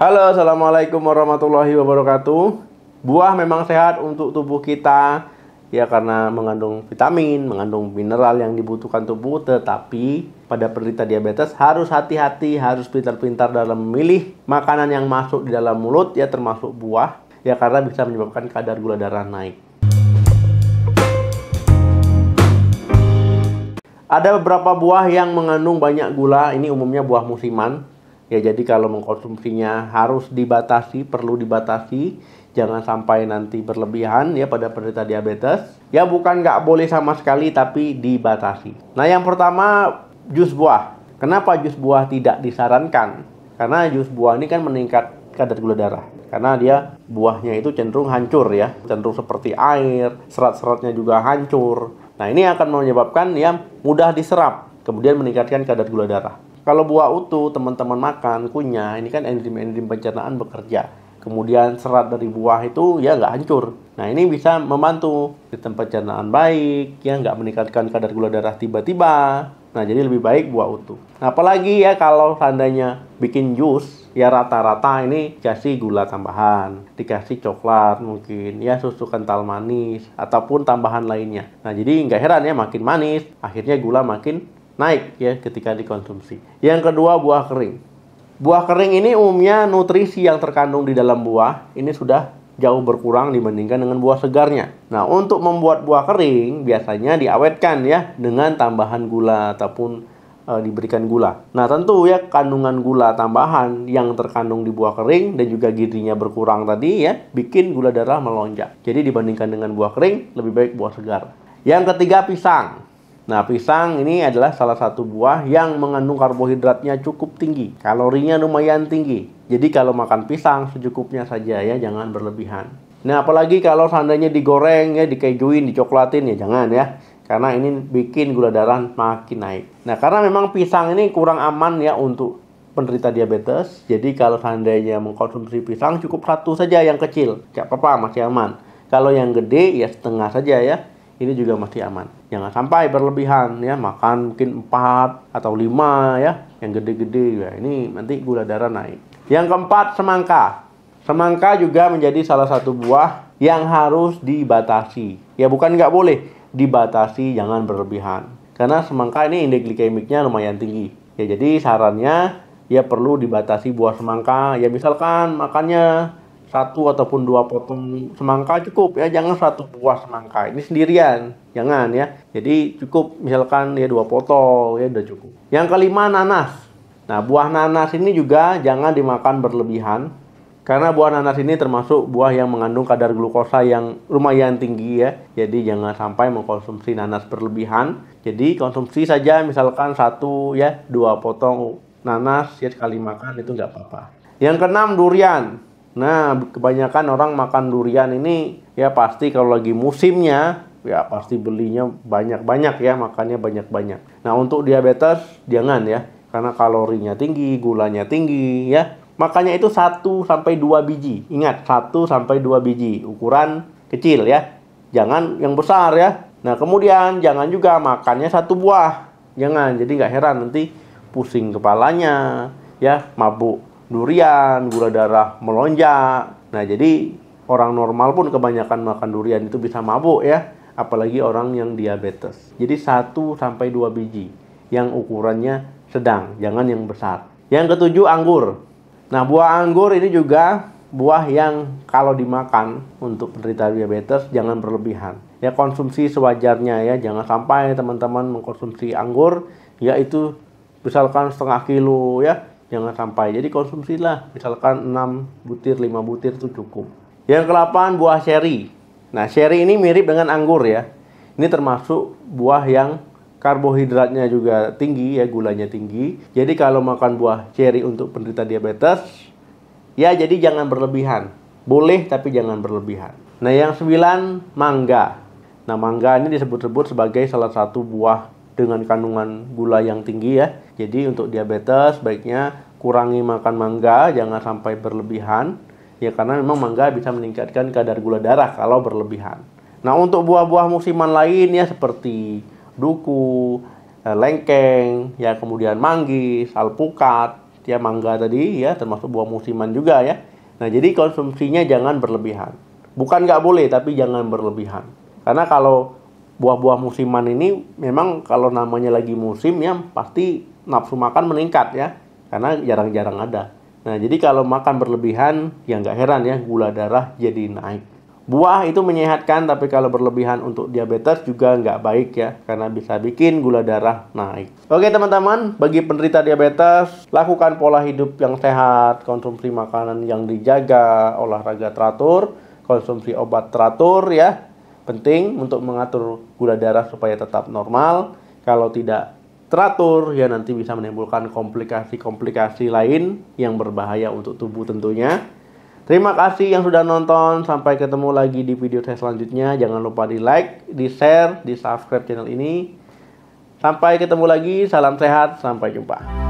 Halo, assalamualaikum warahmatullahi wabarakatuh. Buah memang sehat untuk tubuh kita, ya karena mengandung vitamin, mengandung mineral yang dibutuhkan tubuh. Tetapi pada penderita diabetes harus hati-hati, harus pintar-pintar dalam memilih makanan yang masuk di dalam mulut, ya termasuk buah, ya karena bisa menyebabkan kadar gula darah naik. Ada beberapa buah yang mengandung banyak gula, ini umumnya buah musiman Ya jadi kalau mengkonsumsinya harus dibatasi, perlu dibatasi, jangan sampai nanti berlebihan ya pada penderita diabetes. Ya bukan nggak boleh sama sekali tapi dibatasi. Nah yang pertama jus buah. Kenapa jus buah tidak disarankan? Karena jus buah ini kan meningkat kadar gula darah karena dia buahnya itu cenderung hancur ya cenderung seperti air serat-seratnya juga hancur nah ini akan menyebabkan ya mudah diserap kemudian meningkatkan kadar gula darah kalau buah utuh teman-teman makan, kunyah, ini kan enzim-enzim pencernaan bekerja. Kemudian serat dari buah itu ya nggak hancur. Nah ini bisa membantu di tempat pencernaan baik, ya nggak meningkatkan kadar gula darah tiba-tiba. Nah jadi lebih baik buah utuh. Nah, apalagi ya kalau seandainya bikin jus, ya rata-rata ini kasih gula tambahan, dikasih coklat mungkin, ya susu kental manis, ataupun tambahan lainnya. Nah jadi nggak heran ya makin manis, akhirnya gula makin naik ya ketika dikonsumsi. Yang kedua buah kering. Buah kering ini umumnya nutrisi yang terkandung di dalam buah ini sudah jauh berkurang dibandingkan dengan buah segarnya. Nah, untuk membuat buah kering biasanya diawetkan ya dengan tambahan gula ataupun e, diberikan gula. Nah, tentu ya kandungan gula tambahan yang terkandung di buah kering dan juga gizinya berkurang tadi ya bikin gula darah melonjak. Jadi dibandingkan dengan buah kering lebih baik buah segar. Yang ketiga pisang. Nah, pisang ini adalah salah satu buah yang mengandung karbohidratnya cukup tinggi, kalorinya lumayan tinggi. Jadi kalau makan pisang secukupnya saja ya, jangan berlebihan. Nah, apalagi kalau seandainya digoreng ya, dikejuin, dicoklatin ya jangan ya. Karena ini bikin gula darah makin naik. Nah, karena memang pisang ini kurang aman ya untuk penderita diabetes. Jadi kalau seandainya mengkonsumsi pisang cukup satu saja yang kecil. Tidak apa-apa, masih aman. Kalau yang gede ya setengah saja ya ini juga mesti aman. Jangan sampai berlebihan ya, makan mungkin 4 atau 5 ya, yang gede-gede ya. Ini nanti gula darah naik. Yang keempat, semangka. Semangka juga menjadi salah satu buah yang harus dibatasi. Ya bukan nggak boleh, dibatasi jangan berlebihan. Karena semangka ini indeks glikemiknya lumayan tinggi. Ya jadi sarannya ya perlu dibatasi buah semangka. Ya misalkan makannya satu ataupun dua potong semangka cukup ya jangan satu buah semangka ini sendirian jangan ya jadi cukup misalkan ya dua potong ya udah cukup yang kelima nanas nah buah nanas ini juga jangan dimakan berlebihan karena buah nanas ini termasuk buah yang mengandung kadar glukosa yang lumayan tinggi ya. Jadi jangan sampai mengkonsumsi nanas berlebihan. Jadi konsumsi saja misalkan satu ya dua potong nanas ya sekali makan itu nggak apa-apa. Yang keenam durian. Nah, kebanyakan orang makan durian ini ya pasti kalau lagi musimnya ya pasti belinya banyak-banyak ya, makannya banyak-banyak. Nah, untuk diabetes jangan ya, karena kalorinya tinggi, gulanya tinggi ya. Makanya itu 1 sampai 2 biji. Ingat, 1 sampai 2 biji, ukuran kecil ya. Jangan yang besar ya. Nah, kemudian jangan juga makannya satu buah. Jangan, jadi nggak heran nanti pusing kepalanya ya, mabuk durian, gula darah melonjak. Nah, jadi orang normal pun kebanyakan makan durian itu bisa mabuk ya, apalagi orang yang diabetes. Jadi 1 sampai 2 biji yang ukurannya sedang, jangan yang besar. Yang ketujuh anggur. Nah, buah anggur ini juga buah yang kalau dimakan untuk penderita diabetes jangan berlebihan. Ya konsumsi sewajarnya ya, jangan sampai teman-teman mengkonsumsi anggur yaitu misalkan setengah kilo ya jangan sampai. Jadi konsumsilah misalkan 6 butir, 5 butir itu cukup. Yang ke-8 buah cherry Nah, cherry ini mirip dengan anggur ya. Ini termasuk buah yang karbohidratnya juga tinggi ya, gulanya tinggi. Jadi kalau makan buah cherry untuk penderita diabetes, ya jadi jangan berlebihan. Boleh tapi jangan berlebihan. Nah, yang sembilan mangga. Nah, mangga ini disebut-sebut sebagai salah satu buah dengan kandungan gula yang tinggi ya. Jadi untuk diabetes baiknya kurangi makan mangga, jangan sampai berlebihan. Ya karena memang mangga bisa meningkatkan kadar gula darah kalau berlebihan. Nah untuk buah-buah musiman lain ya seperti duku, eh, lengkeng, ya kemudian manggis, alpukat, ya mangga tadi ya termasuk buah musiman juga ya. Nah jadi konsumsinya jangan berlebihan. Bukan nggak boleh tapi jangan berlebihan. Karena kalau buah-buah musiman ini memang kalau namanya lagi musim ya pasti nafsu makan meningkat ya karena jarang-jarang ada. Nah, jadi kalau makan berlebihan, ya nggak heran ya, gula darah jadi naik. Buah itu menyehatkan, tapi kalau berlebihan untuk diabetes juga nggak baik ya, karena bisa bikin gula darah naik. Oke teman-teman, bagi penderita diabetes, lakukan pola hidup yang sehat, konsumsi makanan yang dijaga, olahraga teratur, konsumsi obat teratur ya, penting untuk mengatur gula darah supaya tetap normal. Kalau tidak teratur ya nanti bisa menimbulkan komplikasi-komplikasi lain yang berbahaya untuk tubuh tentunya. Terima kasih yang sudah nonton. Sampai ketemu lagi di video saya selanjutnya. Jangan lupa di like, di share, di subscribe channel ini. Sampai ketemu lagi. Salam sehat. Sampai jumpa.